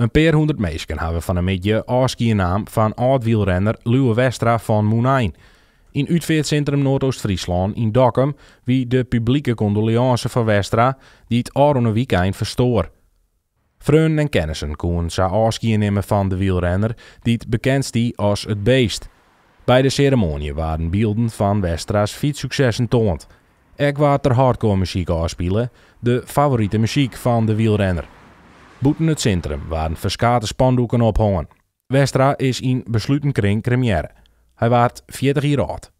Een paar honderd hebben hebben van een middag Aski naam van oud-wielrenner Luwe Westra van Moenijn. In Utveertcentrum Noordoost-Friesland in Dokkum wie de publieke condoleance van Westra die het Arone weekend verstoor. Vreunen en kennissen koen ze afscheid nemen van de wielrenner die het bekendst die als het beest. Bij de ceremonie waren beelden van Westra's fietssuccessen toont. Ek water hardcore muziek afspelen, de favoriete muziek van de wielrenner. Boeten het centrum waren verskate spandoeken ophangen. Westra is in besluitenkring kring Hij waard 40 jaar oud.